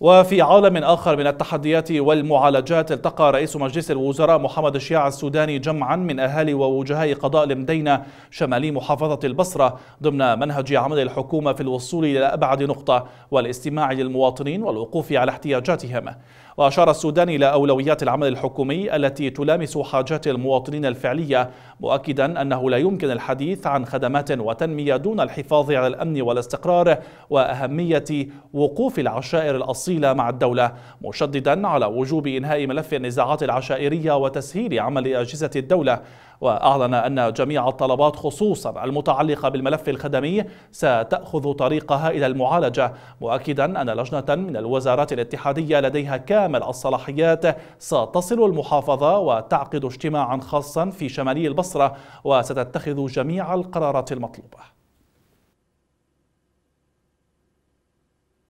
وفي عالم آخر من التحديات والمعالجات التقى رئيس مجلس الوزراء محمد الشيع السوداني جمعا من أهالي ووجهاء قضاء المدينة شمالي محافظة البصرة ضمن منهج عمل الحكومة في الوصول إلى أبعد نقطة والاستماع للمواطنين والوقوف على احتياجاتهم وأشار السودان إلى أولويات العمل الحكومي التي تلامس حاجات المواطنين الفعلية مؤكدا أنه لا يمكن الحديث عن خدمات وتنمية دون الحفاظ على الأمن والاستقرار وأهمية وقوف العشائر الأصيلة مع الدولة مشددا على وجوب إنهاء ملف النزاعات العشائرية وتسهيل عمل أجهزة الدولة وأعلن أن جميع الطلبات خصوصا المتعلقة بالملف الخدمي ستأخذ طريقها إلى المعالجة مؤكدا أن لجنة من الوزارات الاتحادية لديها كامل الصلاحيات ستصل المحافظة وتعقد اجتماعا خاصا في شمالي البصرة وستتخذ جميع القرارات المطلوبة